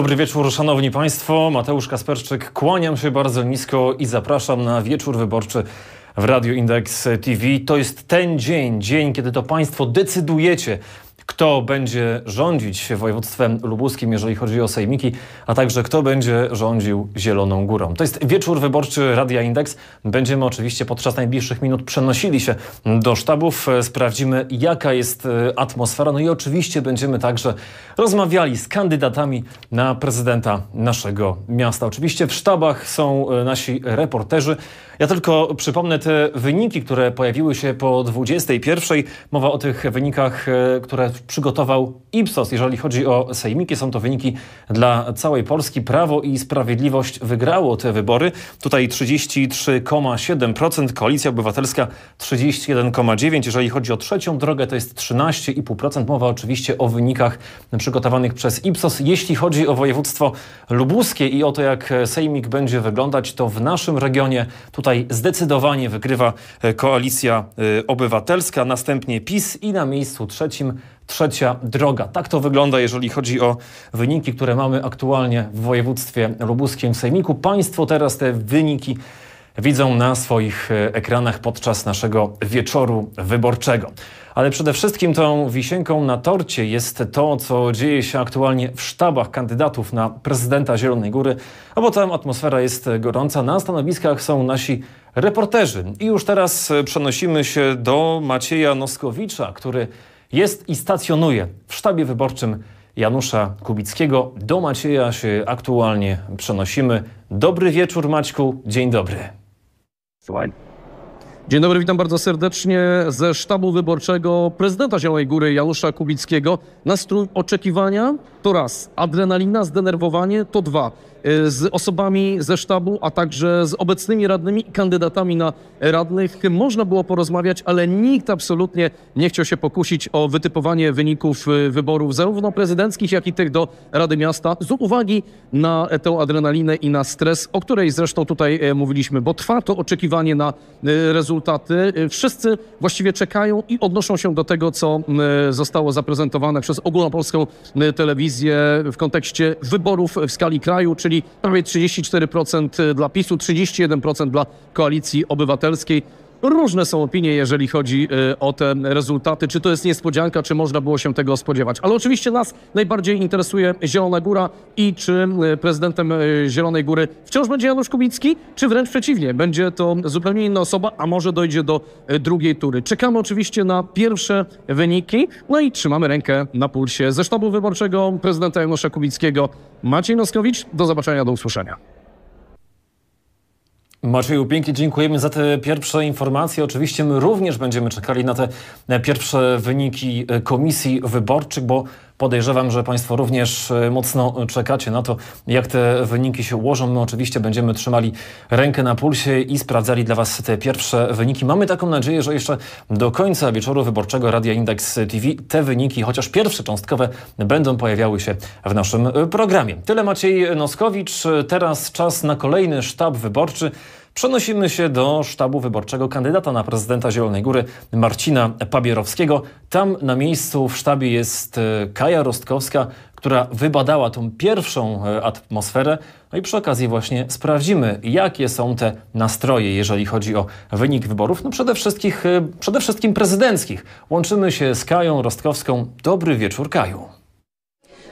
Dobry wieczór, szanowni państwo. Mateusz Kasperczyk, kłaniam się bardzo nisko i zapraszam na wieczór wyborczy w Radio Index TV. To jest ten dzień, dzień, kiedy to państwo decydujecie kto będzie rządzić województwem lubuskim, jeżeli chodzi o sejmiki, a także kto będzie rządził Zieloną Górą. To jest wieczór wyborczy Radia Indeks. Będziemy oczywiście podczas najbliższych minut przenosili się do sztabów. Sprawdzimy, jaka jest e, atmosfera. No i oczywiście będziemy także rozmawiali z kandydatami na prezydenta naszego miasta. Oczywiście w sztabach są e, nasi reporterzy. Ja tylko przypomnę te wyniki, które pojawiły się po 21. Mowa o tych wynikach, e, które przygotował Ipsos. Jeżeli chodzi o sejmiki, są to wyniki dla całej Polski. Prawo i Sprawiedliwość wygrało te wybory. Tutaj 33,7%, Koalicja Obywatelska 31,9%. Jeżeli chodzi o trzecią drogę, to jest 13,5%. Mowa oczywiście o wynikach przygotowanych przez Ipsos. Jeśli chodzi o województwo lubuskie i o to, jak sejmik będzie wyglądać, to w naszym regionie tutaj zdecydowanie wygrywa e, Koalicja e, Obywatelska, następnie PiS i na miejscu trzecim trzecia droga. Tak to wygląda, jeżeli chodzi o wyniki, które mamy aktualnie w województwie lubuskim w Sejmiku. Państwo teraz te wyniki widzą na swoich e, ekranach podczas naszego wieczoru wyborczego. Ale przede wszystkim tą wisienką na torcie jest to, co dzieje się aktualnie w sztabach kandydatów na prezydenta Zielonej Góry, a bo tam atmosfera jest gorąca. Na stanowiskach są nasi reporterzy. I już teraz e, przenosimy się do Macieja Noskowicza, który jest i stacjonuje w sztabie wyborczym Janusza Kubickiego. Do Macieja się aktualnie przenosimy. Dobry wieczór Maćku, dzień dobry. Słuchaj. Dzień dobry, witam bardzo serdecznie ze sztabu wyborczego prezydenta Zielonej Góry Janusza Kubickiego. Nastrój oczekiwania to raz, adrenalina, zdenerwowanie to dwa, e, z osobami ze sztabu, a także z obecnymi radnymi i kandydatami na radnych można było porozmawiać, ale nikt absolutnie nie chciał się pokusić o wytypowanie wyników e, wyborów zarówno prezydenckich, jak i tych do Rady Miasta z uwagi na tę adrenalinę i na stres, o której zresztą tutaj e, mówiliśmy, bo trwa to oczekiwanie na rezultaty. Wszyscy właściwie czekają i odnoszą się do tego, co zostało zaprezentowane przez Ogólnopolską Telewizję w kontekście wyborów w skali kraju, czyli prawie 34% dla PiSu, 31% dla Koalicji Obywatelskiej. Różne są opinie, jeżeli chodzi y, o te rezultaty. Czy to jest niespodzianka, czy można było się tego spodziewać. Ale oczywiście nas najbardziej interesuje Zielona Góra i czy y, prezydentem y, Zielonej Góry wciąż będzie Janusz Kubicki, czy wręcz przeciwnie, będzie to zupełnie inna osoba, a może dojdzie do drugiej tury. Czekamy oczywiście na pierwsze wyniki, no i trzymamy rękę na pulsie ze sztabu wyborczego prezydenta Janusza Kubickiego. Maciej Noskowicz, do zobaczenia, do usłyszenia. Maciej, pięknie dziękujemy za te pierwsze informacje. Oczywiście my również będziemy czekali na te pierwsze wyniki komisji wyborczych, bo Podejrzewam, że Państwo również e, mocno e, czekacie na to, jak te wyniki się ułożą. My oczywiście będziemy trzymali rękę na pulsie i sprawdzali dla Was te pierwsze wyniki. Mamy taką nadzieję, że jeszcze do końca wieczoru wyborczego Radia Index TV te wyniki, chociaż pierwsze cząstkowe, będą pojawiały się w naszym e, programie. Tyle Maciej Noskowicz. Teraz czas na kolejny sztab wyborczy. Przenosimy się do sztabu wyborczego kandydata na prezydenta Zielonej Góry Marcina Pabierowskiego. Tam na miejscu w sztabie jest e, Kaja Rostkowska, która wybadała tą pierwszą e, atmosferę. No i przy okazji właśnie sprawdzimy, jakie są te nastroje, jeżeli chodzi o wynik wyborów, no przede, wszystkim, e, przede wszystkim prezydenckich. Łączymy się z Kają Rostkowską. Dobry wieczór, Kaju.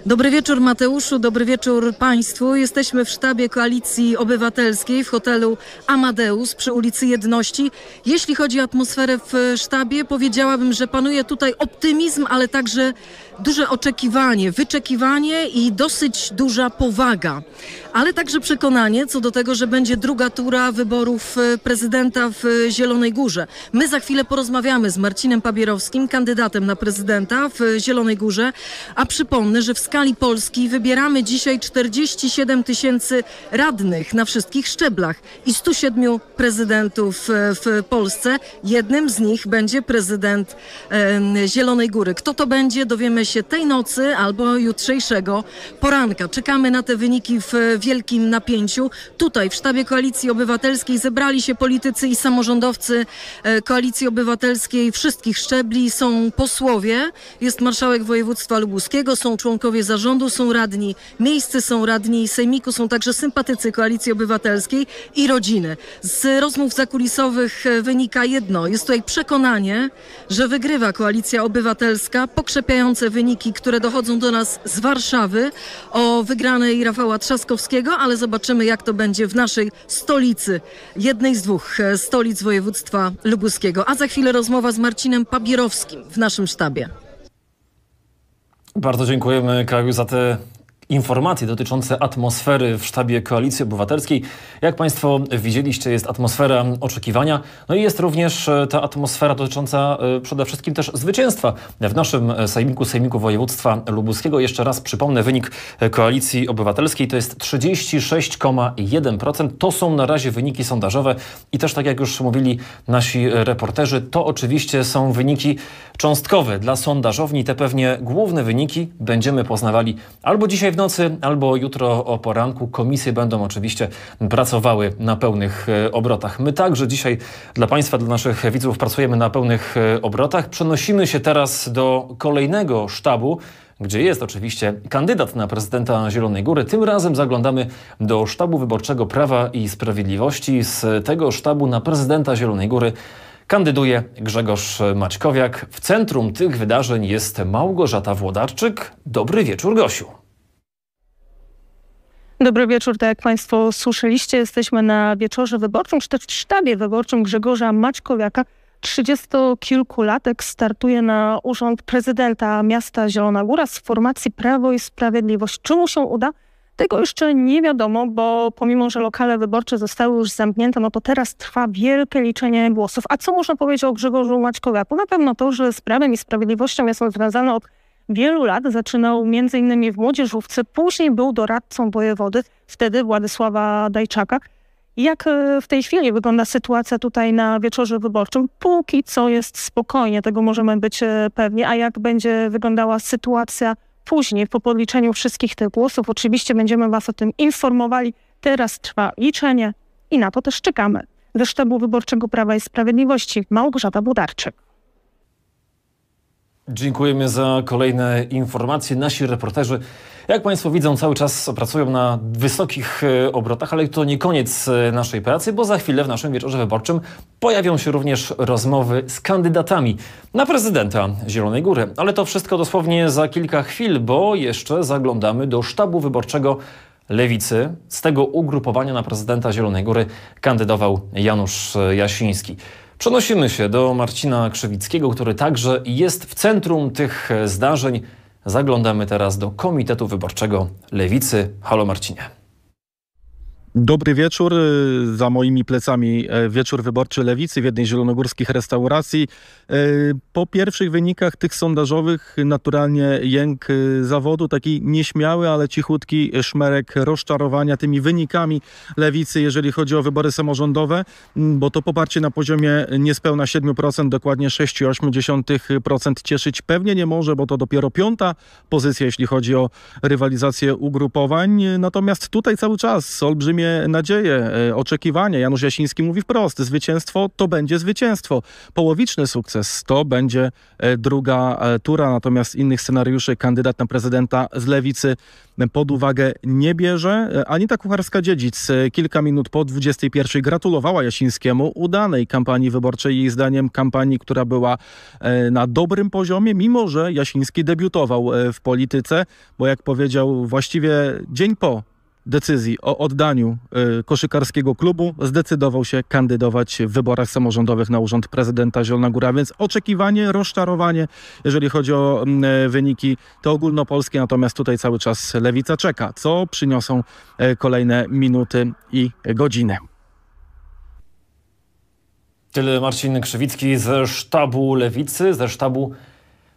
Dobry wieczór Mateuszu, dobry wieczór Państwu. Jesteśmy w sztabie Koalicji Obywatelskiej w hotelu Amadeus przy ulicy Jedności. Jeśli chodzi o atmosferę w sztabie, powiedziałabym, że panuje tutaj optymizm, ale także duże oczekiwanie, wyczekiwanie i dosyć duża powaga, ale także przekonanie co do tego, że będzie druga tura wyborów e, prezydenta w Zielonej Górze. My za chwilę porozmawiamy z Marcinem Pabierowskim, kandydatem na prezydenta w Zielonej Górze, a przypomnę, że w skali Polski wybieramy dzisiaj 47 tysięcy radnych na wszystkich szczeblach i 107 prezydentów e, w Polsce. Jednym z nich będzie prezydent Zielonej Góry. Kto to będzie, dowiemy się się tej nocy albo jutrzejszego poranka. Czekamy na te wyniki w wielkim napięciu. Tutaj w sztabie Koalicji Obywatelskiej zebrali się politycy i samorządowcy e, Koalicji Obywatelskiej wszystkich szczebli. Są posłowie, jest marszałek województwa lubuskiego, są członkowie zarządu, są radni miejscy, są radni sejmiku, są także sympatycy Koalicji Obywatelskiej i rodziny. Z rozmów zakulisowych e, wynika jedno. Jest tutaj przekonanie, że wygrywa Koalicja Obywatelska, pokrzepiające wyniki wyniki, które dochodzą do nas z Warszawy o wygranej Rafała Trzaskowskiego, ale zobaczymy, jak to będzie w naszej stolicy, jednej z dwóch e, stolic województwa lubuskiego. A za chwilę rozmowa z Marcinem Pabierowskim w naszym sztabie. Bardzo dziękujemy Kaju za te informacje dotyczące atmosfery w sztabie Koalicji Obywatelskiej. Jak Państwo widzieliście, jest atmosfera oczekiwania, no i jest również e, ta atmosfera dotycząca e, przede wszystkim też zwycięstwa. W naszym e, sejmiku, sejmiku województwa lubuskiego, jeszcze raz przypomnę, wynik Koalicji Obywatelskiej to jest 36,1%. To są na razie wyniki sondażowe i też tak jak już mówili nasi reporterzy, to oczywiście są wyniki cząstkowe. Dla sondażowni te pewnie główne wyniki będziemy poznawali albo dzisiaj w nocy albo jutro o poranku. Komisje będą oczywiście pracowały na pełnych e, obrotach. My także dzisiaj dla Państwa, dla naszych widzów pracujemy na pełnych e, obrotach. Przenosimy się teraz do kolejnego sztabu gdzie jest oczywiście kandydat na prezydenta Zielonej Góry. Tym razem zaglądamy do sztabu wyborczego Prawa i Sprawiedliwości. Z tego sztabu na prezydenta Zielonej Góry kandyduje Grzegorz Maćkowiak. W centrum tych wydarzeń jest Małgorzata Włodarczyk. Dobry wieczór, Gosiu. Dobry wieczór. Tak jak Państwo słyszeliście, jesteśmy na wieczorze wyborczym, czy też w sztabie wyborczym Grzegorza Maćkowiaka. 30-kilkulatek startuje na urząd prezydenta miasta Zielona Góra z formacji Prawo i Sprawiedliwość. Czy mu się uda? Tego jeszcze nie wiadomo, bo pomimo, że lokale wyborcze zostały już zamknięte, no to teraz trwa wielkie liczenie głosów. A co można powiedzieć o Grzegorzu Maćkowiaku? Na pewno to, że z Prawem i Sprawiedliwością jest on związany od wielu lat zaczynał m.in. w młodzieżówce, później był doradcą wojewody, wtedy Władysława Dajczaka. Jak e, w tej chwili wygląda sytuacja tutaj na wieczorze wyborczym? Póki co jest spokojnie, tego możemy być e, pewni, a jak będzie wyglądała sytuacja później po podliczeniu wszystkich tych głosów? Oczywiście będziemy Was o tym informowali. Teraz trwa liczenie i na to też czekamy. Ze sztabu wyborczego Prawa i Sprawiedliwości Małgorzata Budarczyk. Dziękujemy za kolejne informacje. Nasi reporterzy, jak Państwo widzą, cały czas pracują na wysokich e, obrotach, ale to nie koniec e, naszej pracy, bo za chwilę w naszym wieczorze wyborczym pojawią się również rozmowy z kandydatami na prezydenta Zielonej Góry. Ale to wszystko dosłownie za kilka chwil, bo jeszcze zaglądamy do sztabu wyborczego Lewicy. Z tego ugrupowania na prezydenta Zielonej Góry kandydował Janusz e, Jasiński. Przenosimy się do Marcina Krzewickiego, który także jest w centrum tych zdarzeń. Zaglądamy teraz do Komitetu Wyborczego Lewicy. Halo Marcinie. Dobry wieczór. Y, za moimi plecami y, wieczór wyborczy lewicy w jednej z zielonogórskich restauracji. Y, po pierwszych wynikach tych sondażowych naturalnie jęk zawodu, taki nieśmiały, ale cichutki szmerek rozczarowania tymi wynikami lewicy, jeżeli chodzi o wybory samorządowe, mm, bo to poparcie na poziomie niespełna 7%, dokładnie 6,8% cieszyć pewnie nie może, bo to dopiero piąta pozycja, jeśli chodzi o rywalizację ugrupowań. Natomiast tutaj cały czas olbrzymie Nadzieje, e, oczekiwania. Janusz Jasiński mówi wprost, zwycięstwo to będzie zwycięstwo. Połowiczny sukces to będzie e, druga e, tura, natomiast innych scenariuszy kandydat na prezydenta z lewicy pod uwagę nie bierze. Anita Kucharska-Dziedzic kilka minut po 21 gratulowała Jasińskiemu udanej kampanii wyborczej, jej zdaniem kampanii, która była na dobrym poziomie, mimo że Jasiński debiutował w polityce, bo jak powiedział właściwie dzień po decyzji o oddaniu y, koszykarskiego klubu zdecydował się kandydować w wyborach samorządowych na urząd prezydenta Zielona Góra, więc oczekiwanie, rozczarowanie, jeżeli chodzi o e, wyniki te ogólnopolskie, natomiast tutaj cały czas lewica czeka, co przyniosą e, kolejne minuty i godziny. Tyle Marcin Krzywicki ze sztabu Lewicy, ze sztabu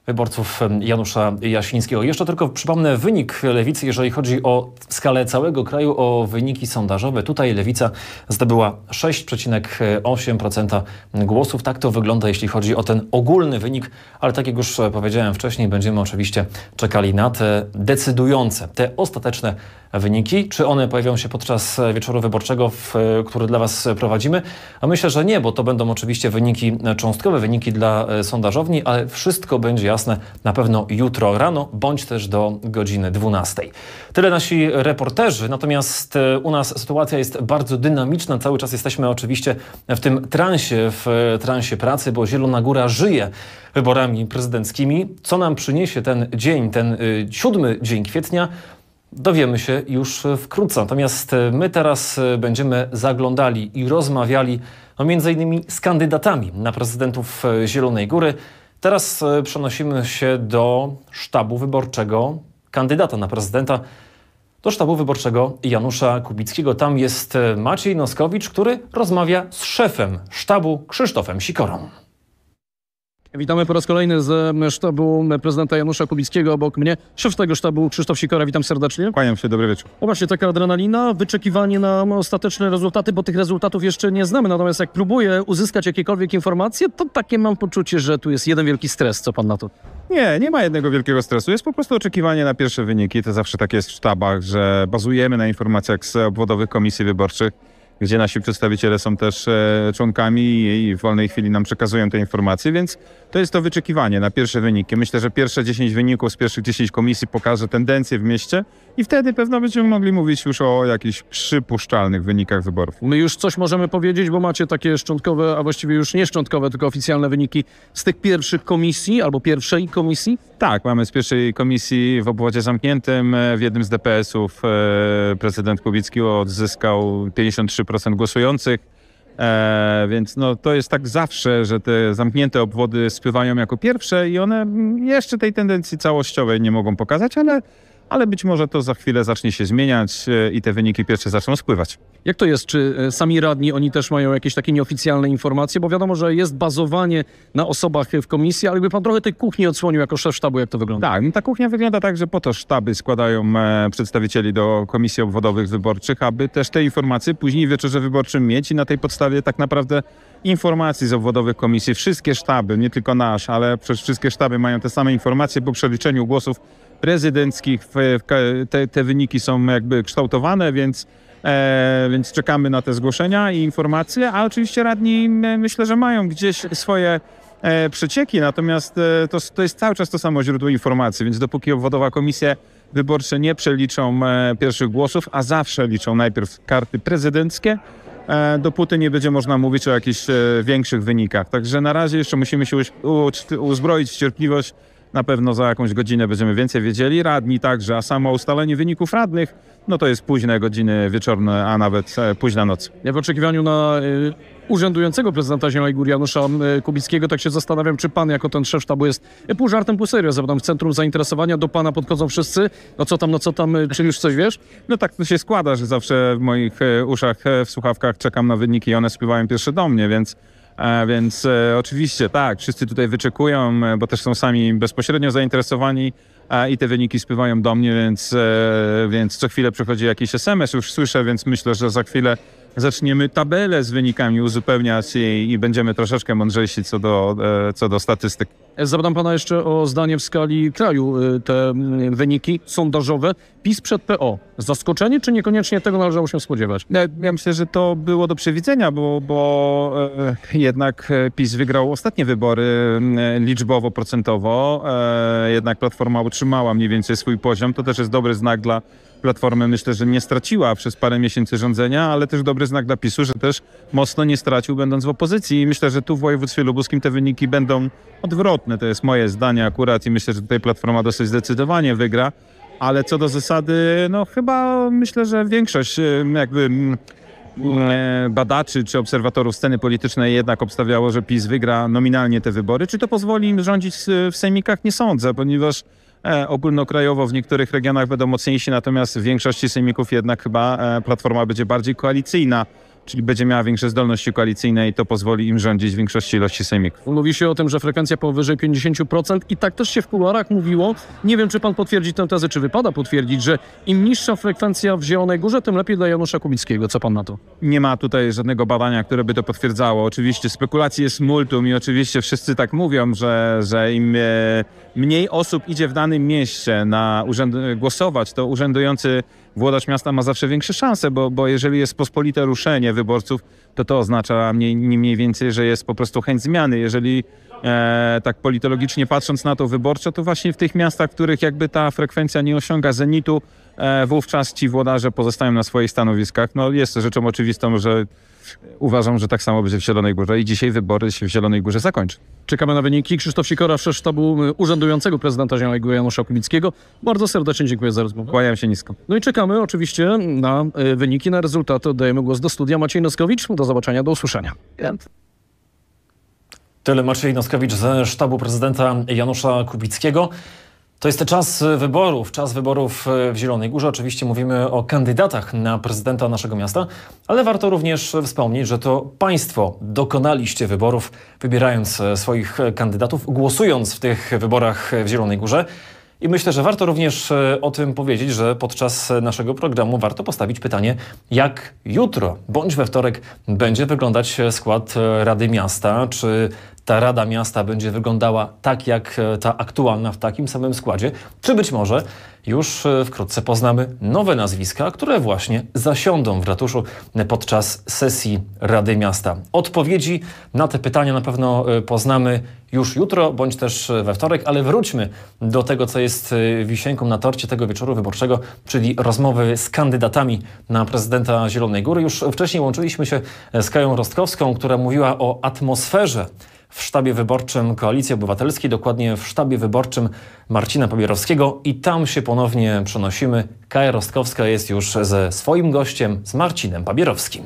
wyborców Janusza Jasińskiego. Jeszcze tylko przypomnę wynik Lewicy, jeżeli chodzi o skalę całego kraju, o wyniki sondażowe. Tutaj Lewica zdobyła 6,8% głosów. Tak to wygląda, jeśli chodzi o ten ogólny wynik, ale tak jak już powiedziałem wcześniej, będziemy oczywiście czekali na te decydujące, te ostateczne wyniki. Czy one pojawią się podczas wieczoru wyborczego, w, który dla Was prowadzimy? A myślę, że nie, bo to będą oczywiście wyniki e, cząstkowe, wyniki dla e, sondażowni, ale wszystko będzie jasne, na pewno jutro rano, bądź też do godziny 12. Tyle nasi reporterzy, natomiast e, u nas sytuacja jest bardzo dynamiczna. Cały czas jesteśmy oczywiście w tym transie, w e, transie pracy, bo Zielona Góra żyje wyborami prezydenckimi. Co nam przyniesie ten dzień, ten e, siódmy dzień kwietnia? Dowiemy się już wkrótce. Natomiast my teraz będziemy zaglądali i rozmawiali no między innymi z kandydatami na prezydentów Zielonej Góry. Teraz e, przenosimy się do sztabu wyborczego kandydata na prezydenta, do sztabu wyborczego Janusza Kubickiego. Tam jest e, Maciej Noskowicz, który rozmawia z szefem sztabu Krzysztofem Sikorą. Witamy po raz kolejny z e, sztabu e, prezydenta Janusza Kubickiego. Obok mnie szef tego sztabu Krzysztof Sikora. Witam serdecznie. Kłaniam się, dobry wieczór. O właśnie, taka adrenalina, wyczekiwanie na ostateczne rezultaty, bo tych rezultatów jeszcze nie znamy. Natomiast jak próbuję uzyskać jakiekolwiek informacje, to takie mam poczucie, że tu jest jeden wielki stres. Co pan na to? Nie, nie ma jednego wielkiego stresu. Jest po prostu oczekiwanie na pierwsze wyniki. To zawsze tak jest w sztabach, że bazujemy na informacjach z obwodowych komisji wyborczych gdzie nasi przedstawiciele są też e, członkami i w wolnej chwili nam przekazują te informacje, więc to jest to wyczekiwanie na pierwsze wyniki. Myślę, że pierwsze 10 wyników z pierwszych 10 komisji pokaże tendencję w mieście i wtedy pewno będziemy mogli mówić już o jakichś przypuszczalnych wynikach wyborów. My już coś możemy powiedzieć, bo macie takie szczątkowe, a właściwie już nie szczątkowe, tylko oficjalne wyniki z tych pierwszych komisji albo pierwszej komisji? Tak, mamy z pierwszej komisji w obwodzie zamkniętym. E, w jednym z DPS-ów e, prezydent Kubicki odzyskał 53% głosujących. E, więc no, to jest tak zawsze, że te zamknięte obwody spływają jako pierwsze i one jeszcze tej tendencji całościowej nie mogą pokazać, ale ale być może to za chwilę zacznie się zmieniać e, i te wyniki pierwsze zaczną spływać. Jak to jest? Czy e, sami radni, oni też mają jakieś takie nieoficjalne informacje? Bo wiadomo, że jest bazowanie na osobach w komisji, ale gdyby pan trochę tej kuchni odsłonił jako szef sztabu, jak to wygląda? Tak, ta kuchnia wygląda tak, że po to sztaby składają e, przedstawicieli do komisji obwodowych wyborczych, aby też te informacje później w wieczorze wyborczym mieć i na tej podstawie tak naprawdę informacji z obwodowych komisji. Wszystkie sztaby, nie tylko nasz, ale przecież wszystkie sztaby mają te same informacje po przeliczeniu głosów prezydenckich. Te, te wyniki są jakby kształtowane, więc E, więc czekamy na te zgłoszenia i informacje, a oczywiście radni myślę, że mają gdzieś swoje e, przecieki, natomiast e, to, to, jest cały czas to samo źródło informacji, więc dopóki obwodowa komisja wyborcze nie przeliczą e, pierwszych głosów, a zawsze liczą najpierw karty prezydenckie, e, dopóty nie będzie można mówić o jakichś e, większych wynikach. Także na razie jeszcze musimy się uzbroić w cierpliwość na pewno za jakąś godzinę będziemy więcej wiedzieli. Radni także, a samo ustalenie wyników radnych, no to jest późne godziny wieczorne, a nawet e, późna noc. Ja w oczekiwaniu na e, urzędującego prezydenta Ziela Gór Janusza e, Kubickiego, tak się zastanawiam, czy pan jako ten szef sztabu jest pół żartem, pół serio. Zapytam w centrum zainteresowania, do pana podchodzą wszyscy. No co tam, no co tam, czy już coś wiesz? No tak to się składa, że zawsze w moich uszach, w słuchawkach czekam na wyniki i one spływają pierwsze do mnie, więc więc e, oczywiście tak, wszyscy tutaj wyczekują, e, bo też są sami bezpośrednio zainteresowani i te wyniki spływają do mnie, więc, e, więc co chwilę przychodzi jakiś SMS, już słyszę, więc myślę, że za chwilę zaczniemy tabelę z wynikami uzupełniać i, i będziemy troszeczkę mądrzejsi co do, e, co do statystyk. Zapytam pana jeszcze o zdanie w skali kraju e, te e, wyniki sondażowe. PiS przed PO. Zaskoczenie, czy niekoniecznie tego należało się spodziewać? Ja myślę, że to było do przewidzenia, bo, bo jednak PiS wygrał ostatnie wybory liczbowo, procentowo. Jednak Platforma utrzymała mniej więcej swój poziom. To też jest dobry znak dla Platformę myślę, że nie straciła przez parę miesięcy rządzenia, ale też dobry znak dla PiSu, że też mocno nie stracił będąc w opozycji i myślę, że tu w województwie lubuskim te wyniki będą odwrotne. To jest moje zdanie akurat i myślę, że tutaj Platforma dosyć zdecydowanie wygra, ale co do zasady, no chyba myślę, że większość jakby mm, e, badaczy czy obserwatorów sceny politycznej jednak obstawiało, że PiS wygra nominalnie te wybory. Czy to pozwoli im rządzić w sejmikach? Nie sądzę, ponieważ E, ogólnokrajowo w niektórych regionach będą mocniejsi, natomiast w większości sejmików jednak chyba e, Platforma będzie bardziej koalicyjna czyli będzie miała większe zdolności koalicyjne i to pozwoli im rządzić w większości ilości sejmików. Mówi się o tym, że frekwencja powyżej 50% i tak też się w kuluarach mówiło. Nie wiem, czy pan potwierdzi tę tezę, czy wypada potwierdzić, że im niższa frekwencja w Zielonej Górze, tym lepiej dla Janusza Kubickiego. Co pan na to? Nie ma tutaj żadnego badania, które by to potwierdzało. Oczywiście spekulacji jest multum i oczywiście wszyscy tak mówią, że, że im e, mniej osób idzie w danym mieście na urzęd głosować, to urzędujący włodarz miasta ma zawsze większe szanse, bo, bo jeżeli jest pospolite ruszenie wyborców, to to oznacza mniej, mniej więcej, że jest po prostu chęć zmiany. Jeżeli e, tak politologicznie patrząc na to wyborcze, to właśnie w tych miastach, w których jakby ta frekwencja nie osiąga zenitu, e, wówczas ci włodarze pozostają na swoich stanowiskach. No jest rzeczą oczywistą, że Uważam, że tak samo będzie w Zielonej Górze i dzisiaj wybory się w Zielonej Górze zakończą. Czekamy na wyniki. Krzysztof Sikora, szef sztabu y, urzędującego prezydenta Góry Janusza Kubickiego. Bardzo serdecznie dziękuję za rozmowę. Kłaniam się nisko. No i czekamy oczywiście na y, wyniki, na rezultaty. Oddajemy głos do studia. Maciej Noskowicz, do zobaczenia, do usłyszenia. Tyle Maciej Noskowicz ze sztabu prezydenta Janusza Kubickiego. To jest czas wyborów, czas wyborów e, w Zielonej Górze. Oczywiście mówimy o kandydatach na prezydenta naszego miasta, ale warto również wspomnieć, że to państwo dokonaliście wyborów, wybierając e, swoich kandydatów, głosując w tych wyborach e, w Zielonej Górze. I myślę, że warto również o tym powiedzieć, że podczas naszego programu warto postawić pytanie, jak jutro bądź we wtorek będzie wyglądać skład Rady Miasta, czy ta Rada Miasta będzie wyglądała tak jak e, ta aktualna w takim samym składzie, czy być może już e, wkrótce poznamy nowe nazwiska, które właśnie zasiądą w ratuszu podczas sesji Rady Miasta. Odpowiedzi na te pytania na pewno e, poznamy już jutro bądź też we wtorek, ale wróćmy do tego, co jest wisienką na torcie tego wieczoru wyborczego, czyli rozmowy z kandydatami na prezydenta Zielonej Góry. Już wcześniej łączyliśmy się z Kają Rostkowską, która mówiła o atmosferze w sztabie wyborczym Koalicji Obywatelskiej, dokładnie w sztabie wyborczym Marcina Pobierowskiego i tam się ponownie przenosimy. Kaja Rostkowska jest już ze swoim gościem, z Marcinem Pabierowskim.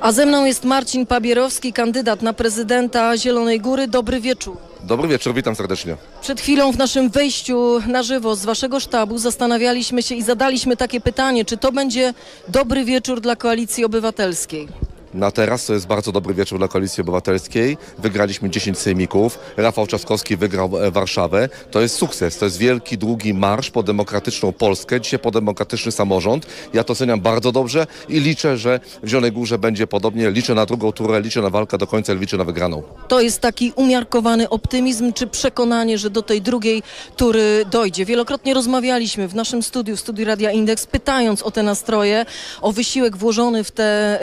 A ze mną jest Marcin Pabierowski, kandydat na prezydenta Zielonej Góry. Dobry wieczór. Dobry wieczór, witam serdecznie. Przed chwilą w naszym wejściu na żywo z waszego sztabu zastanawialiśmy się i zadaliśmy takie pytanie, czy to będzie dobry wieczór dla Koalicji Obywatelskiej. Na teraz to jest bardzo dobry wieczór dla Koalicji Obywatelskiej. Wygraliśmy 10 sejmików. Rafał Czaskowski wygrał e, Warszawę. To jest sukces. To jest wielki, długi marsz po demokratyczną Polskę, dzisiaj po demokratyczny samorząd. Ja to oceniam bardzo dobrze i liczę, że w Zielonej Górze będzie podobnie. Liczę na drugą turę, liczę na walkę do końca, liczę na wygraną. To jest taki umiarkowany optymizm czy przekonanie, że do tej drugiej tury dojdzie. Wielokrotnie rozmawialiśmy w naszym studiu, w studiu Radia Indeks, pytając o te nastroje, o wysiłek włożony w tę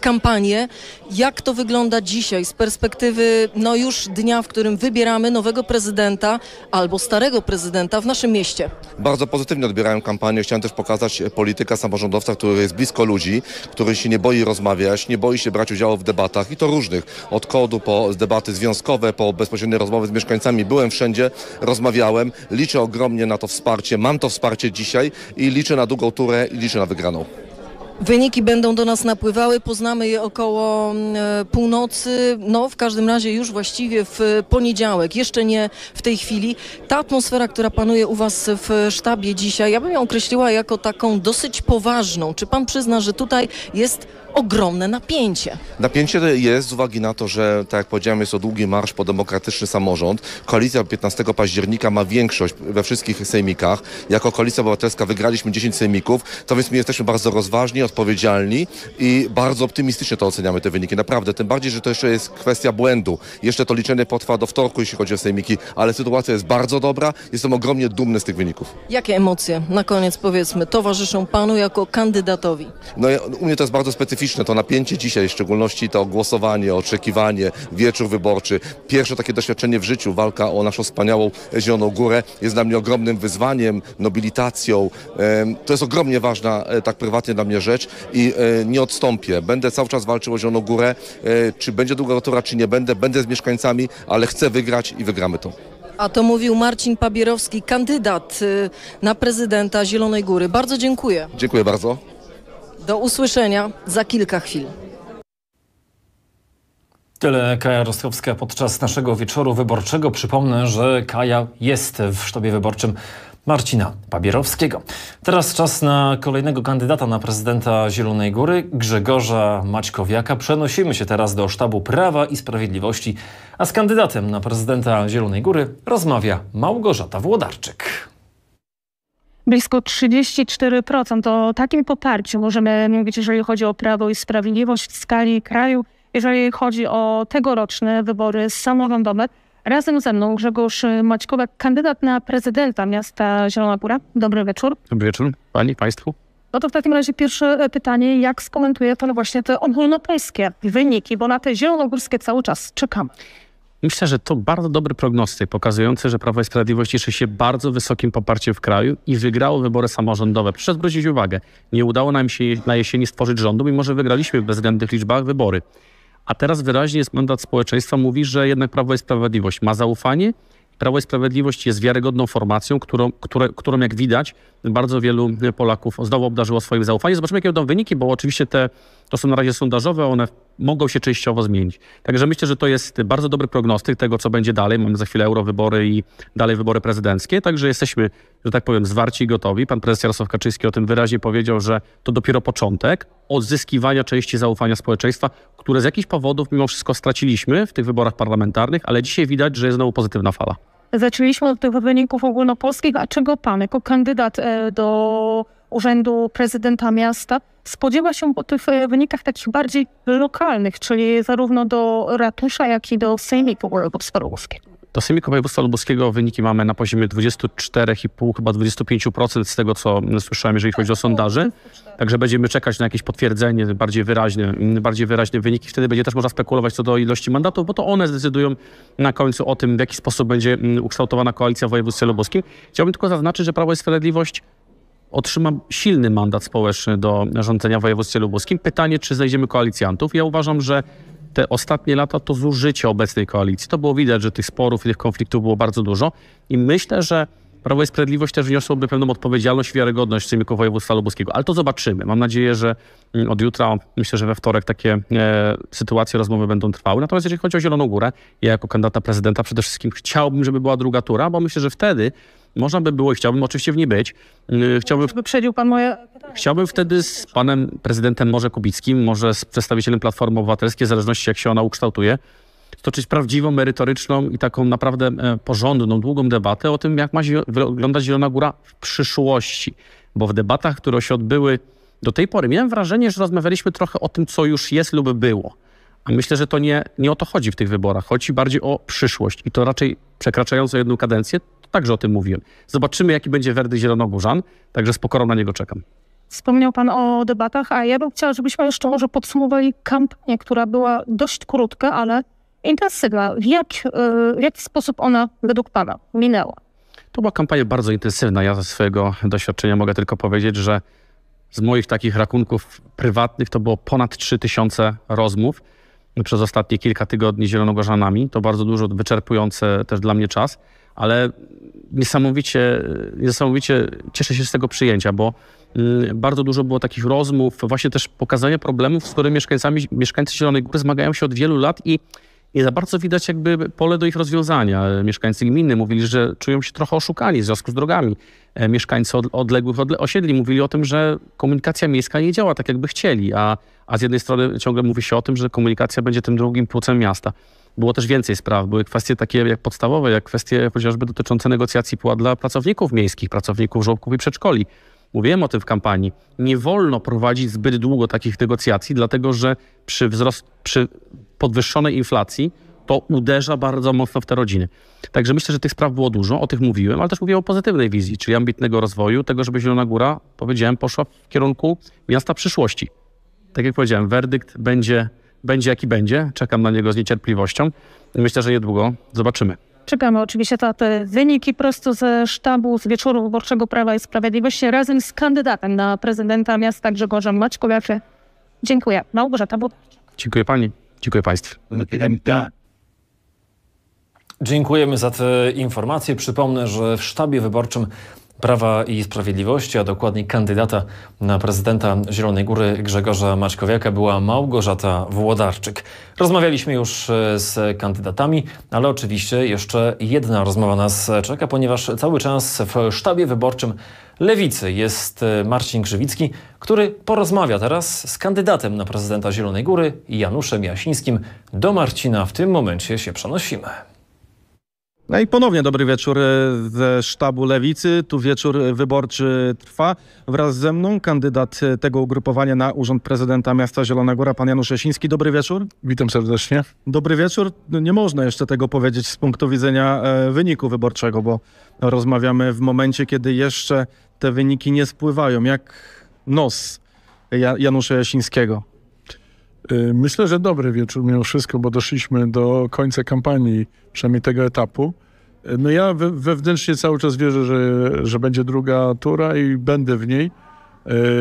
kampanię pytanie, jak to wygląda dzisiaj z perspektywy no już dnia, w którym wybieramy nowego prezydenta albo starego prezydenta w naszym mieście? Bardzo pozytywnie odbierają kampanię. Chciałem też pokazać polityka samorządowca, który jest blisko ludzi, który się nie boi rozmawiać, nie boi się brać udziału w debatach i to różnych. Od kodu po debaty związkowe, po bezpośrednie rozmowy z mieszkańcami. Byłem wszędzie, rozmawiałem. Liczę ogromnie na to wsparcie. Mam to wsparcie dzisiaj i liczę na długą turę i liczę na wygraną. Wyniki będą do nas napływały, poznamy je około mm, e, północy, no w każdym razie już właściwie w poniedziałek, jeszcze nie w tej chwili. Ta atmosfera, która panuje u Was w sztabie dzisiaj, ja bym ją określiła jako taką dosyć poważną. Czy Pan przyzna, że tutaj jest ogromne napięcie. Napięcie jest z uwagi na to, że tak jak powiedziałem, jest to długi marsz po demokratyczny samorząd. Koalicja 15 października ma większość we wszystkich sejmikach. Jako Koalicja Obywatelska wygraliśmy 10 sejmików, to więc my jesteśmy bardzo rozważni, odpowiedzialni i bardzo optymistycznie to oceniamy te wyniki. Naprawdę, tym bardziej, że to jeszcze jest kwestia błędu. Jeszcze to liczenie potrwa do wtorku, jeśli chodzi o sejmiki, ale sytuacja jest bardzo dobra. Jestem ogromnie dumny z tych wyników. Jakie emocje, na koniec powiedzmy, towarzyszą panu jako kandydatowi? No, u mnie to jest bardzo specyficzne specyficzne to napięcie dzisiaj, w szczególności to głosowanie, oczekiwanie, wieczór wyborczy, pierwsze takie doświadczenie w życiu, walka o naszą wspaniałą Zieloną Górę jest dla mnie ogromnym wyzwaniem, nobilitacją. To jest ogromnie ważna, e, tak prywatnie dla mnie rzecz i e, nie odstąpię. Będę cały czas walczył o Zieloną Górę, e, czy będzie długa rotura, czy nie będę, będę z mieszkańcami, ale chcę wygrać i wygramy to. A to mówił Marcin Pabierowski, kandydat y, na prezydenta Zielonej Góry. Bardzo dziękuję. Dziękuję bardzo. Do usłyszenia za kilka chwil. Tyle Kaja Rostkowska podczas naszego wieczoru wyborczego. Przypomnę, że Kaja jest w sztabie wyborczym Marcina Babierowskiego. Teraz czas na kolejnego kandydata na prezydenta Zielonej Góry, Grzegorza Maćkowiaka. Przenosimy się teraz do sztabu Prawa i Sprawiedliwości, a z kandydatem na prezydenta Zielonej Góry rozmawia Małgorzata Włodarczyk blisko 34%. O takim poparciu możemy mówić, jeżeli chodzi o Prawo i Sprawiedliwość w skali kraju, jeżeli chodzi o tegoroczne wybory samorządowe. Razem ze mną Grzegorz Maćkowak, kandydat na prezydenta miasta Zielona Góra. Dobry wieczór. Dobry wieczór Pani, Państwu. No to w takim razie pierwsze pytanie, jak skomentuje Pan właśnie te ogólnopolskie wyniki, bo na te zielonogórskie cały czas czekamy. Myślę, że to bardzo dobry prognostyk pokazujący, że Prawo i Sprawiedliwość cieszy się bardzo wysokim poparciem w kraju i wygrało wybory samorządowe. Proszę zwrócić uwagę, nie udało nam się na jesieni stworzyć rządu, mimo że wygraliśmy w bezwzględnych liczbach wybory. A teraz wyraźnie jest mandat społeczeństwa, mówi, że jednak Prawo i Sprawiedliwość ma zaufanie. Prawo i Sprawiedliwość jest wiarygodną formacją, którą, które, którą jak widać bardzo wielu Polaków znowu obdarzyło swoim zaufaniem. Zobaczymy, jakie będą wyniki, bo oczywiście te, to są na razie sondażowe, one mogą się częściowo zmienić. Także myślę, że to jest bardzo dobry prognostyk tego, co będzie dalej. Mamy za chwilę eurowybory i dalej wybory prezydenckie, także jesteśmy, że tak powiem, zwarci i gotowi. Pan prezes Jarosław Kaczyński o tym wyraźnie powiedział, że to dopiero początek odzyskiwania części zaufania społeczeństwa, które z jakichś powodów mimo wszystko straciliśmy w tych wyborach parlamentarnych, ale dzisiaj widać, że jest znowu pozytywna fala. Zaczęliśmy od tych wyników ogólnopolskich, a czego pan jako kandydat e, do Urzędu Prezydenta Miasta spodziewa się po tych e, wynikach takich bardziej lokalnych, czyli zarówno do ratusza, jak i do Sejmiku Województwa Lubuskiego. Do Sejmiku Województwa Lubuskiego wyniki mamy na poziomie 24,5, chyba 25% z tego, co mm, słyszałem, jeżeli chodzi o sondaże. Także będziemy czekać na jakieś potwierdzenie, bardziej wyraźne, mm, bardziej wyraźne wyniki. Wtedy będzie też można spekulować co do ilości mandatów, bo to one zdecydują na końcu o tym, w jaki sposób będzie mm, ukształtowana koalicja w województwie lubuskim. Chciałbym tylko zaznaczyć, że Prawo i Sprawiedliwość otrzyma silny mandat społeczny do rządzenia w województwie lubuskim. Pytanie, czy znajdziemy koalicjantów. Ja uważam, że te ostatnie lata to zużycie obecnej koalicji. To było widać, że tych sporów i tych konfliktów było bardzo dużo i myślę, że Prawo i Sprawiedliwość też wniosłoby pewną odpowiedzialność i wiarygodność sejmiku województwa lubuskiego, ale to zobaczymy. Mam nadzieję, że mm, od jutra, myślę, że we wtorek takie e, sytuacje, rozmowy będą trwały. Natomiast jeżeli chodzi o Zieloną Górę, ja jako kandydata prezydenta przede wszystkim chciałbym, żeby była druga tura, bo myślę, że wtedy można by było, chciałbym oczywiście w niej być. Y, chciałbym, wyprzedził pan moje Chciałbym wtedy z panem prezydentem może Kubickim, może z przedstawicielem Platformy Obywatelskiej, w zależności jak się ona ukształtuje, stoczyć prawdziwą, merytoryczną i taką naprawdę e, porządną, długą debatę o tym, jak ma wyglądać Zielona Góra w przyszłości. Bo w debatach, które się odbyły do tej pory, miałem wrażenie, że rozmawialiśmy trochę o tym, co już jest lub było. A myślę, że to nie, nie o to chodzi w tych wyborach. Chodzi bardziej o przyszłość i to raczej przekraczające jedną kadencję, Także o tym mówiłem. Zobaczymy, jaki będzie werdykt Zielonogórzan, także z pokorą na niego czekam. Wspomniał Pan o debatach, a ja bym chciała, żebyśmy jeszcze może podsumowali kampanię, która była dość krótka, ale intensywna. W, jak, e, w jaki sposób ona według Pana minęła? To była kampania bardzo intensywna. Ja ze swojego doświadczenia mogę tylko powiedzieć, że z moich takich rachunków prywatnych to było ponad 3000 rozmów przez ostatnie kilka tygodni z Zielonogórzanami. To bardzo dużo, wyczerpujące też dla mnie czas ale niesamowicie, niesamowicie cieszę się z tego przyjęcia, bo mm, bardzo dużo było takich rozmów, właśnie też pokazania problemów, z którymi mieszkańcami, mieszkańcy Zielonej Góry zmagają się od wielu lat i nie za bardzo widać jakby pole do ich rozwiązania. Mieszkańcy gminy mówili, że czują się trochę oszukani w związku z drogami. E, mieszkańcy od, odległych osiedli mówili o tym, że komunikacja miejska nie działa tak, jakby chcieli, a, a z jednej strony ciągle mówi się o tym, że komunikacja będzie tym drugim płucem miasta. Było też więcej spraw, były kwestie takie jak podstawowe, jak kwestie chociażby dotyczące negocjacji płat dla pracowników miejskich, pracowników żłobków i przedszkoli. Mówiłem o tym w kampanii. Nie wolno prowadzić zbyt długo takich negocjacji, dlatego że przy, wzrost, przy podwyższonej inflacji to uderza bardzo mocno w te rodziny. Także myślę, że tych spraw było dużo, o tych mówiłem, ale też mówiłem o pozytywnej wizji, czyli ambitnego rozwoju, tego, żeby Zielona Góra, powiedziałem, poszła w kierunku miasta przyszłości. Tak jak powiedziałem, werdykt będzie, będzie jaki będzie, czekam na niego z niecierpliwością. Myślę, że niedługo zobaczymy. Czekamy oczywiście na te wyniki prosto ze sztabu z wieczoru wyborczego Prawa i Sprawiedliwości razem z kandydatem na prezydenta miasta Grzegorzem Maćkowiakiem. Dziękuję. Małgorzata Budarczyk. Dziękuję pani. Dziękuję państwu. Dziękujemy za te informacje. Przypomnę, że w sztabie wyborczym Prawa i Sprawiedliwości, a dokładniej kandydata na prezydenta Zielonej Góry Grzegorza Maćkowiaka była Małgorzata Włodarczyk. Rozmawialiśmy już e, z kandydatami, ale oczywiście jeszcze jedna rozmowa nas czeka, ponieważ cały czas w sztabie wyborczym Lewicy jest e, Marcin Grzywicki, który porozmawia teraz z kandydatem na prezydenta Zielonej Góry Januszem Jasińskim. Do Marcina w tym momencie się przenosimy. No i ponownie dobry wieczór e, ze sztabu Lewicy. Tu wieczór wyborczy trwa. Wraz ze mną kandydat e, tego ugrupowania na urząd prezydenta miasta Zielona Góra, pan Janusz Jesiński. Dobry wieczór. Witam serdecznie. Dobry wieczór. No, nie można jeszcze tego powiedzieć z punktu widzenia e, wyniku wyborczego, bo rozmawiamy w momencie, kiedy jeszcze te wyniki nie spływają. Jak nos Janusza Jasińskiego? Y, myślę, że dobry wieczór miał wszystko, bo doszliśmy do końca kampanii, przynajmniej tego etapu. Y, no ja we, wewnętrznie cały czas wierzę, że, że będzie druga tura i będę w niej.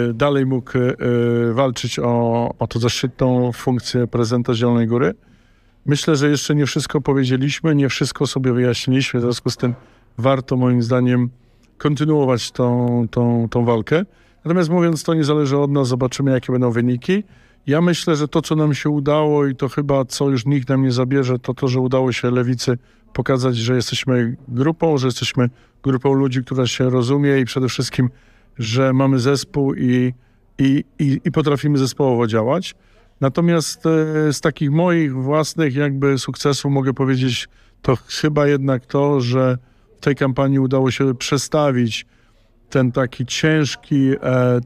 Y, dalej mógł walczyć o, o tą zaszczytną funkcję prezydenta Zielonej Góry. Myślę, że jeszcze nie wszystko powiedzieliśmy, nie wszystko sobie wyjaśniliśmy, w związku z tym warto moim zdaniem kontynuować tą, tą, tą walkę. Natomiast mówiąc to nie zależy od nas, zobaczymy jakie będą wyniki. Ja myślę, że to, co nam się udało i to chyba, co już nikt nam nie zabierze, to to, że udało się lewicy pokazać, że jesteśmy grupą, że jesteśmy grupą ludzi, która się rozumie i przede wszystkim, że mamy zespół i, i, i, i potrafimy zespołowo działać. Natomiast e, z takich moich własnych jakby sukcesów mogę powiedzieć, to chyba jednak to, że w tej kampanii udało się przestawić ten taki ciężki e,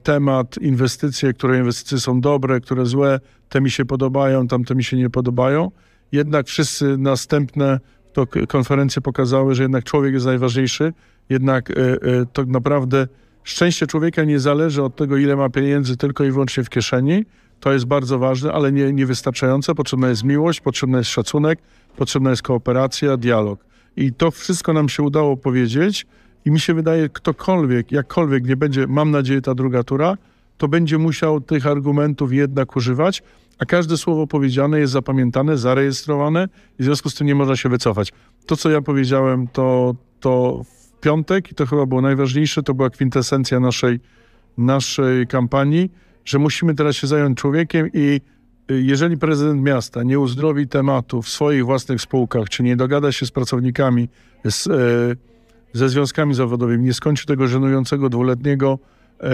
temat, inwestycje, które inwestycje są dobre, które złe, te mi się podobają, tamte mi się nie podobają. Jednak wszyscy następne to konferencje pokazały, że jednak człowiek jest najważniejszy, jednak e, e, to naprawdę szczęście człowieka nie zależy od tego, ile ma pieniędzy tylko i wyłącznie w kieszeni. To jest bardzo ważne, ale nie, niewystarczające. Potrzebna jest miłość, potrzebny jest szacunek, potrzebna jest kooperacja, dialog. I to wszystko nam się udało powiedzieć. I mi się wydaje, ktokolwiek, jakkolwiek nie będzie, mam nadzieję, ta druga tura, to będzie musiał tych argumentów jednak używać, a każde słowo powiedziane jest zapamiętane, zarejestrowane i w związku z tym nie można się wycofać. To, co ja powiedziałem, to, to w piątek, i to chyba było najważniejsze, to była kwintesencja naszej, naszej kampanii, że musimy teraz się zająć człowiekiem i y, jeżeli prezydent miasta nie uzdrowi tematu w swoich własnych spółkach, czy nie dogada się z pracownikami, z... Yy, ze związkami zawodowymi nie skończy tego żenującego dwuletniego e, e,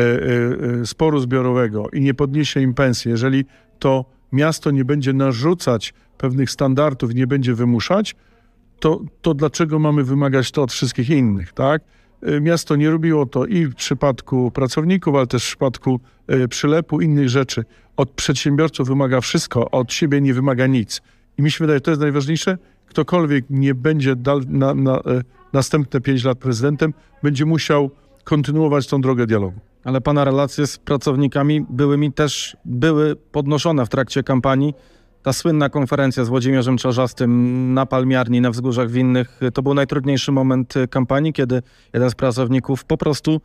e, sporu zbiorowego i nie podniesie im pensji, jeżeli to miasto nie będzie narzucać pewnych standardów, nie będzie wymuszać, to, to dlaczego mamy wymagać to od wszystkich innych, tak? E, miasto nie robiło to i w przypadku pracowników, ale też w przypadku e, przylepu, innych rzeczy. Od przedsiębiorców wymaga wszystko, od siebie nie wymaga nic. I mi się wydaje, że to jest najważniejsze. Ktokolwiek nie będzie dal, na, na, następne pięć lat prezydentem, będzie musiał kontynuować tą drogę dialogu. Ale pana relacje z pracownikami byłymi też były podnoszone w trakcie kampanii. Ta słynna konferencja z Włodzimierzem Czarzastym na palmiarni, na wzgórzach winnych, to był najtrudniejszy moment y, kampanii, kiedy jeden z pracowników po prostu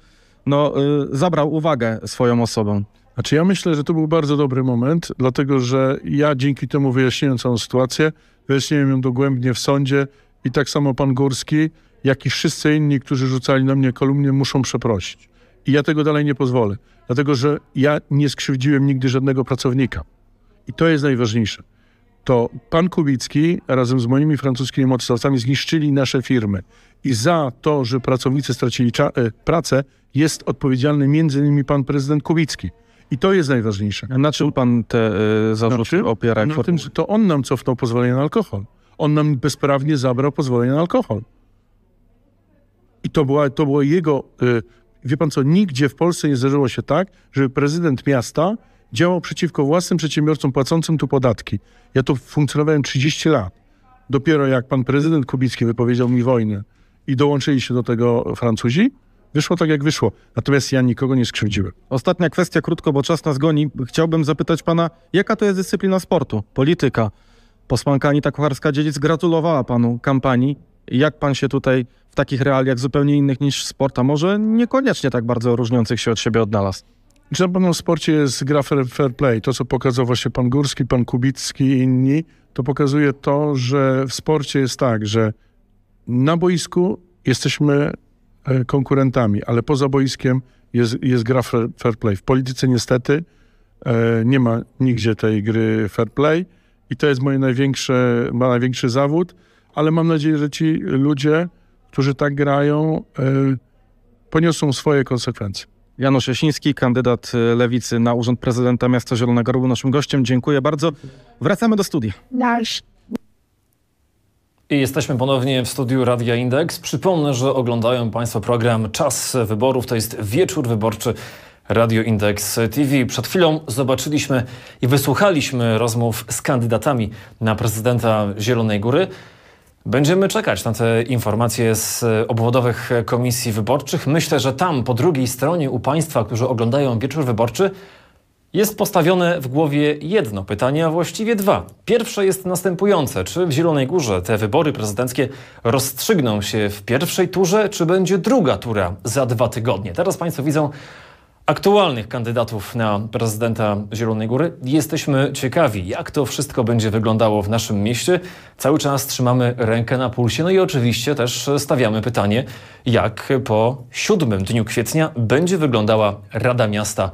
no, y, zabrał uwagę swoją osobą. Znaczy ja myślę, że to był bardzo dobry moment, dlatego że ja dzięki temu wyjaśniłem całą sytuację, wyjaśniłem ją dogłębnie w sądzie i tak samo pan Górski, jak i wszyscy inni, którzy rzucali na mnie kolumnie, muszą przeprosić. I ja tego dalej nie pozwolę, dlatego że ja nie skrzywdziłem nigdy żadnego pracownika. I to jest najważniejsze. To pan Kubicki razem z moimi francuskimi mocodawcami zniszczyli nasze firmy. I za to, że pracownicy stracili e, pracę, jest odpowiedzialny między innymi pan prezydent Kubicki. I to jest najważniejsze. A na czym pan te y, e, zarzuty opiera? Na tym, że to on nam cofnął pozwolenie na alkohol. On nam bezprawnie zabrał pozwolenie na alkohol. I to, była, to było jego... Y, wie pan co, nigdzie w Polsce nie zdarzyło się tak, żeby prezydent miasta działał przeciwko własnym przedsiębiorcom płacącym tu podatki. Ja tu funkcjonowałem 30 lat. Dopiero jak pan prezydent Kubicki wypowiedział mi wojnę i dołączyli się do tego Francuzi, wyszło tak, jak wyszło. Natomiast ja nikogo nie skrzywdziłem. Ostatnia kwestia, krótko, bo czas nas goni. Chciałbym zapytać pana, jaka to jest dyscyplina sportu, polityka? Posłanka Anita Kucharska-Dziedzic gratulowała panu kampanii jak pan się tutaj w takich realiach zupełnie innych niż sport, a może niekoniecznie tak bardzo różniących się od siebie odnalazł? Czy pan pewno w sporcie jest gra fair, play. To, co pokazał właśnie pan Górski, pan Kubicki i inni, to pokazuje to, że w sporcie jest tak, że na boisku jesteśmy e, konkurentami, ale poza boiskiem jest, jest gra fair, play. W polityce niestety e, nie ma nigdzie tej gry fair play i to jest moje największe, ma największy zawód – ale mam nadzieję, że ci ludzie, którzy tak grają, e, poniosą swoje konsekwencje. Janusz Jasiński, kandydat e, Lewicy na Urząd Prezydenta Miasta Zielonego, był naszym gościem. Dziękuję bardzo. Wracamy do studia. I jesteśmy ponownie w studiu Radia Index. Przypomnę, że oglądają Państwo program Czas Wyborów. To jest wieczór wyborczy Radio Index TV. Przed chwilą zobaczyliśmy i wysłuchaliśmy rozmów z kandydatami na prezydenta Zielonej Góry. Będziemy czekać na te informacje z obwodowych komisji wyborczych. Myślę, że tam po drugiej stronie u Państwa, którzy oglądają wieczór wyborczy, jest postawione w głowie jedno pytanie, a właściwie dwa. Pierwsze jest następujące: czy w Zielonej Górze te wybory prezydenckie rozstrzygną się w pierwszej turze, czy będzie druga tura za dwa tygodnie? Teraz Państwo widzą aktualnych kandydatów na prezydenta Zielonej Góry. Jesteśmy ciekawi, jak to wszystko będzie wyglądało w naszym mieście. Cały czas trzymamy rękę na pulsie, no i oczywiście też stawiamy pytanie, jak po siódmym dniu kwietnia będzie wyglądała Rada Miasta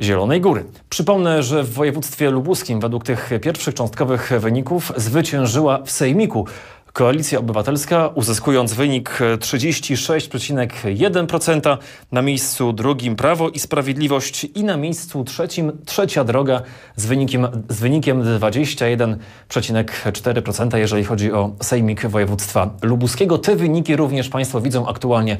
Zielonej Góry. Przypomnę, że w województwie lubuskim według tych pierwszych cząstkowych wyników zwyciężyła w Sejmiku Koalicja Obywatelska, uzyskując wynik 36,1%, e, na miejscu drugim Prawo i Sprawiedliwość i na miejscu trzecim Trzecia Droga z wynikiem, z wynikiem 21,4%, jeżeli chodzi o Sejmik Województwa Lubuskiego. Te wyniki również Państwo widzą aktualnie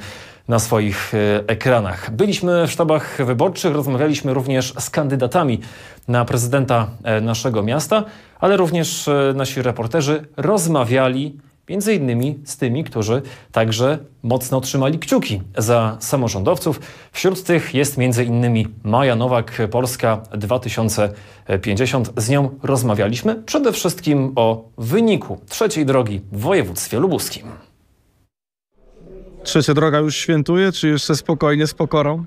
na swoich e, ekranach. Byliśmy w sztabach wyborczych, rozmawialiśmy również z kandydatami na prezydenta e, naszego miasta, ale również nasi reporterzy rozmawiali między innymi z tymi, którzy także mocno trzymali kciuki za samorządowców. Wśród tych jest między innymi Maja Nowak, Polska 2050. Z nią rozmawialiśmy przede wszystkim o wyniku trzeciej drogi w województwie lubuskim. Trzecia droga już świętuje, czy jeszcze spokojnie, z pokorą?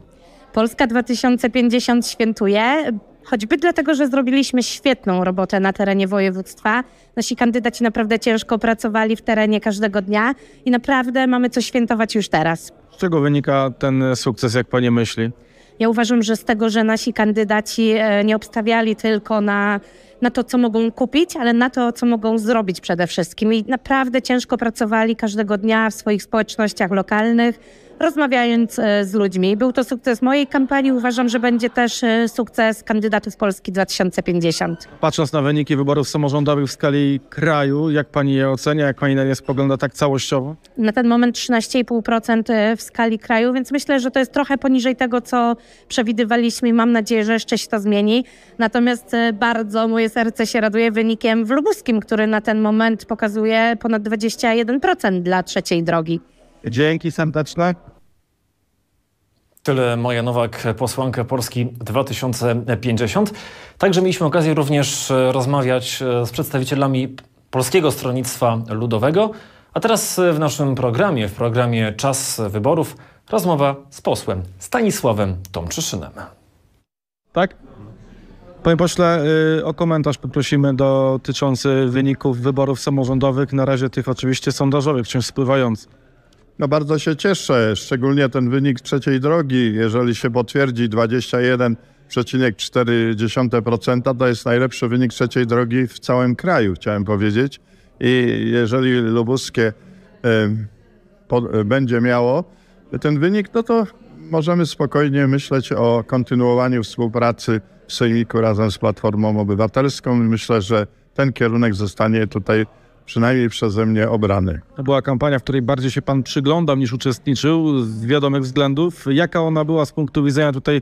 Polska 2050 świętuje. Choćby dlatego, że zrobiliśmy świetną robotę na terenie województwa. Nasi kandydaci naprawdę ciężko pracowali w terenie każdego dnia i naprawdę mamy co świętować już teraz. Z czego wynika ten sukces, jak pani myśli? Ja uważam, że z tego, że nasi kandydaci e, nie obstawiali tylko na na to, co mogą kupić, ale na to, co mogą zrobić przede wszystkim. I naprawdę ciężko pracowali każdego dnia w swoich społecznościach lokalnych, rozmawiając e, z ludźmi. Był to sukces mojej kampanii. Uważam, że będzie też e, sukces kandydatów Polski 2050. Patrząc na wyniki wyborów samorządowych w skali kraju, jak pani je ocenia, jak pani na nie spogląda tak całościowo? Na ten moment 13,5% e, w skali kraju, więc myślę, że to jest trochę poniżej tego, co przewidywaliśmy. Mam nadzieję, że jeszcze się to zmieni. Natomiast bardzo moje serce się raduje wynikiem w Lubuskim, który na ten moment pokazuje ponad 21% dla trzeciej drogi. Dzięki serdeczne. Tyle Maja Nowak, posłanka Polski 2050. Także mieliśmy okazję również e, rozmawiać e, z przedstawicielami Polskiego Stronnictwa Ludowego. A teraz e, w naszym programie, w programie Czas Wyborów, rozmowa z posłem Stanisławem Tomczyszynem. Tak? Panie pośle, y, o komentarz poprosimy dotyczący wyników wyborów samorządowych, na razie tych oczywiście sondażowych, wciąż spływających. No bardzo się cieszę, szczególnie ten wynik trzeciej drogi, jeżeli się potwierdzi 21,4%, to jest najlepszy wynik trzeciej drogi w całym kraju, chciałem powiedzieć. I jeżeli lubuskie y, po, y, będzie miało ten wynik, no to możemy spokojnie myśleć o kontynuowaniu współpracy Sejmiku razem z Platformą Obywatelską myślę, że ten kierunek zostanie tutaj przynajmniej przeze mnie obrany. To była kampania, w której bardziej się pan przyglądał niż uczestniczył z wiadomych względów. Jaka ona była z punktu widzenia tutaj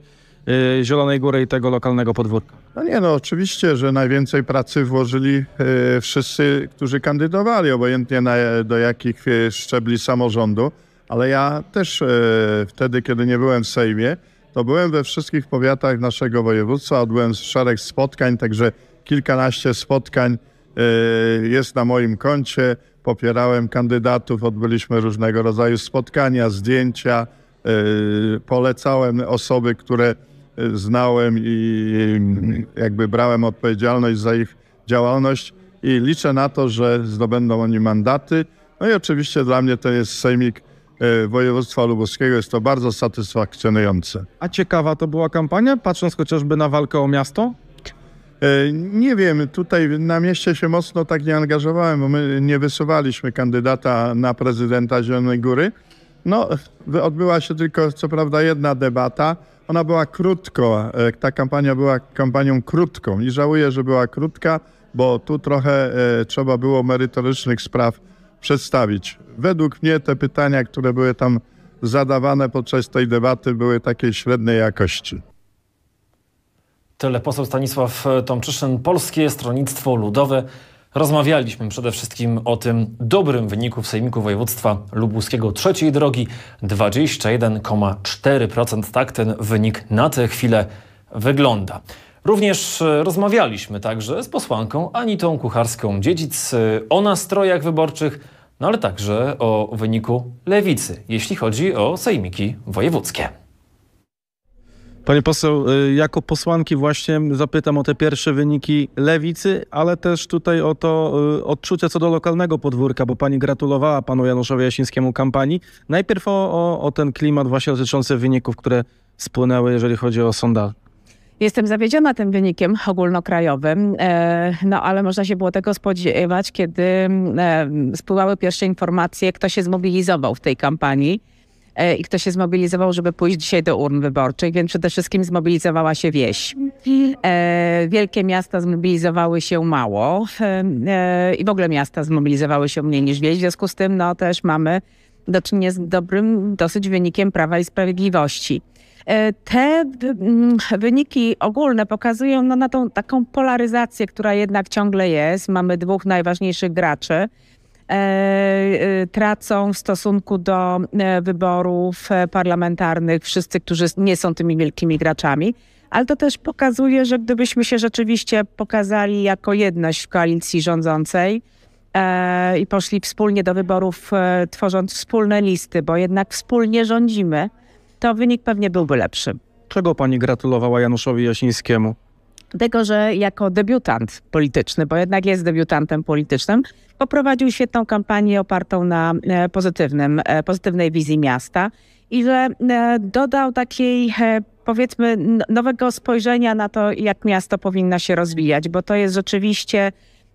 e, Zielonej Góry i tego lokalnego podwórka? No nie, no oczywiście, że najwięcej pracy włożyli e, wszyscy, którzy kandydowali, obojętnie na, do jakich e, szczebli samorządu, ale ja też wtedy, kiedy nie byłem w Sejmie, to byłem we wszystkich powiatach naszego województwa, odbyłem szereg spotkań, także kilkanaście spotkań e, jest na moim koncie. Popierałem kandydatów, odbyliśmy różnego rodzaju spotkania, zdjęcia, e, polecałem osoby, które e, znałem i jakby brałem odpowiedzialność za ich działalność i liczę na to, że zdobędą oni mandaty. No i oczywiście dla mnie to jest sejmik E, województwa lubuskiego. Jest to bardzo satysfakcjonujące. A ciekawa to była kampania, patrząc chociażby na walkę o miasto? E, nie wiem, tutaj na mieście się mocno tak nie angażowałem, bo my nie wysuwaliśmy kandydata na prezydenta Zielonej Góry. No, odbyła się tylko co prawda jedna debata. Ona była krótko, e, ta kampania była kampanią krótką i żałuję, że była krótka, bo tu trochę trzeba było merytorycznych spraw przedstawić. Według mnie te pytania, które były tam zadawane podczas tej debaty, były takiej średniej jakości. Tyle poseł Stanisław Tomczyszyn, Polskie Stronnictwo Ludowe. Rozmawialiśmy przede wszystkim o tym dobrym wyniku w Sejmiku Województwa Lubuskiego trzeciej drogi 21,4%. Tak ten wynik na tę chwilę wygląda. Również e, rozmawialiśmy także z posłanką Anitą Kucharską-Dziedzic e, o nastrojach wyborczych, no ale także o wyniku lewicy, jeśli chodzi o sejmiki wojewódzkie. Panie poseł, e, jako posłanki właśnie zapytam o te pierwsze wyniki lewicy, ale też tutaj o to odczucie co do lokalnego podwórka, bo pani gratulowała panu Januszowi Jasińskiemu kampanii. Najpierw o, o, o ten klimat właśnie dotyczący wyników, które spłynęły, jeżeli chodzi o sondaż. Jestem zawiedziona tym wynikiem ogólnokrajowym, e, no ale można się było tego spodziewać, kiedy e, spływały pierwsze informacje, kto się zmobilizował w tej kampanii e, i kto się zmobilizował, żeby pójść dzisiaj do urn wyborczych, więc przede wszystkim zmobilizowała się wieś. Wielkie miasta zmobilizowały się mało i w ogóle miasta zmobilizowały się mniej niż wieś, w związku z tym no, też mamy do czynienia z dobrym dosyć wynikiem Prawa i Sprawiedliwości. E, te mm, wyniki ogólne pokazują no, na tą taką polaryzację, która jednak ciągle jest. Mamy dwóch najważniejszych graczy. E, e, tracą w stosunku do wyborów parlamentarnych wszyscy, którzy nie są tymi wielkimi graczami ale to też pokazuje, że gdybyśmy się rzeczywiście pokazali jako jedność w koalicji rządzącej e, i poszli wspólnie do wyborów, e, tworząc wspólne listy, bo jednak wspólnie rządzimy, to wynik pewnie byłby lepszy. Czego pani gratulowała Januszowi Jasińskiemu? Tego, że jako debiutant polityczny, bo jednak jest debiutantem politycznym, poprowadził świetną kampanię opartą na e, pozytywnym, e, pozytywnej wizji miasta i że e, dodał takiej powiedzmy nowego spojrzenia na to, jak miasto powinno się rozwijać, bo to jest rzeczywiście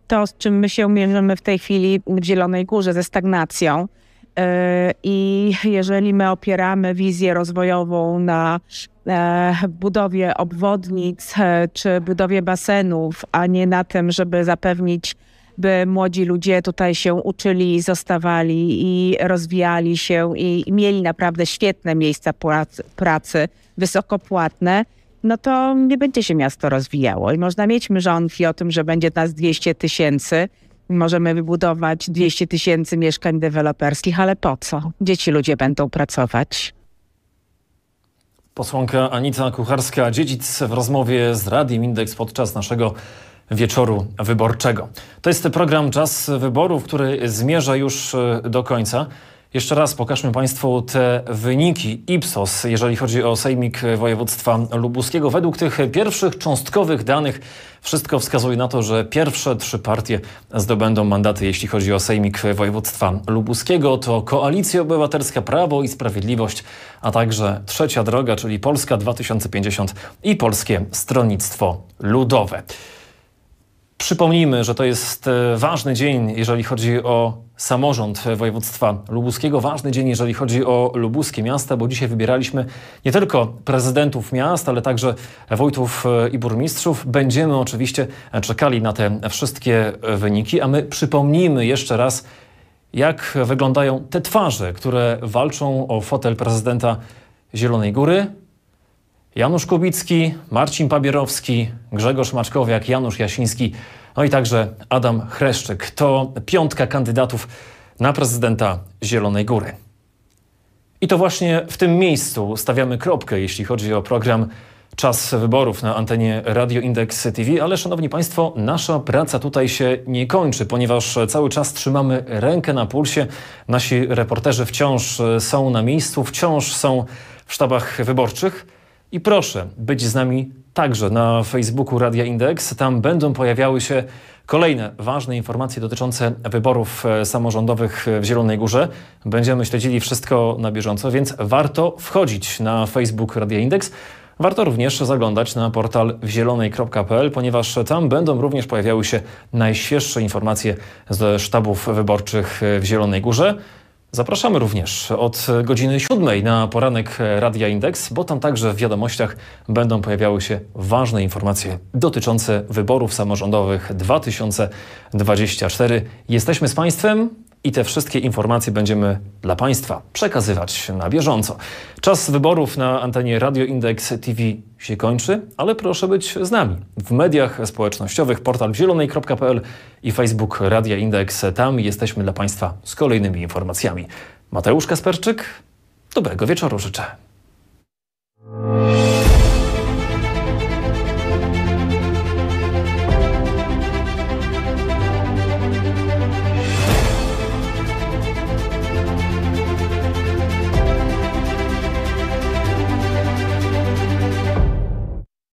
to, z czym my się mierzymy w tej chwili w Zielonej Górze, ze stagnacją. E, I jeżeli my opieramy wizję rozwojową na e, budowie obwodnic e, czy budowie basenów, a nie na tym, żeby zapewnić, by młodzi ludzie tutaj się uczyli, zostawali i rozwijali się i, mieli naprawdę świetne miejsca pracy, wysoko wysokopłatne, no to nie będzie się miasto rozwijało. I można mieć mrzonki o tym, że będzie nas 200 tysięcy, możemy wybudować 200 tysięcy mieszkań deweloperskich, ale po co? Gdzie ci ludzie będą pracować? Posłanka Anita Kucharska-Dziedzic w rozmowie z Radiem Indeks podczas naszego wieczoru wyborczego. To jest program Czas Wyborów, który zmierza już e, do końca. Jeszcze raz pokażmy Państwu te wyniki Ipsos, jeżeli chodzi o Sejmik Województwa Lubuskiego. Według tych pierwszych cząstkowych danych wszystko wskazuje na to, że pierwsze trzy partie zdobędą mandaty, jeśli chodzi o Sejmik Województwa Lubuskiego. To Koalicja Obywatelska, Prawo i Sprawiedliwość, a także Trzecia Droga, czyli Polska 2050 i Polskie Stronnictwo Ludowe. Przypomnijmy, że to jest e, ważny dzień, jeżeli chodzi o samorząd e, województwa lubuskiego, ważny dzień, jeżeli chodzi o lubuskie miasta, bo dzisiaj wybieraliśmy nie tylko prezydentów miast, ale także wójtów e, i burmistrzów. Będziemy oczywiście czekali na te wszystkie wyniki, a my przypomnijmy jeszcze raz, jak wyglądają te twarze, które walczą o fotel prezydenta Zielonej Góry, Janusz Kubicki, Marcin Pabierowski, Grzegorz Maczkowiak, Janusz Jasiński, no i także Adam Chreszczyk. To piątka kandydatów na prezydenta Zielonej Góry. I to właśnie w tym miejscu stawiamy kropkę, jeśli chodzi o program Czas wyborów na antenie Radio Index TV, ale szanowni państwo, nasza praca tutaj się nie kończy, ponieważ cały czas trzymamy rękę na pulsie. Nasi reporterzy wciąż są na miejscu, wciąż są w sztabach wyborczych. I proszę być z nami także na Facebooku Radia Index. Tam będą pojawiały się kolejne ważne informacje dotyczące wyborów e, samorządowych w Zielonej Górze. Będziemy śledzili wszystko na bieżąco, więc warto wchodzić na Facebook Radia Index. Warto również zaglądać na portal wzielonej.pl, ponieważ tam będą również pojawiały się najświeższe informacje ze sztabów wyborczych e, w Zielonej Górze. Zapraszamy również od godziny siódmej na poranek Radia Index, bo tam także w wiadomościach będą pojawiały się ważne informacje dotyczące wyborów samorządowych 2024. Jesteśmy z Państwem i te wszystkie informacje będziemy dla Państwa przekazywać na bieżąco. Czas wyborów na antenie Radio Index TV się kończy, ale proszę być z nami. W mediach społecznościowych portal zielonej.pl i Facebook Radia Index. Tam jesteśmy dla Państwa z kolejnymi informacjami. Mateusz Kasperczyk, dobrego wieczoru życzę.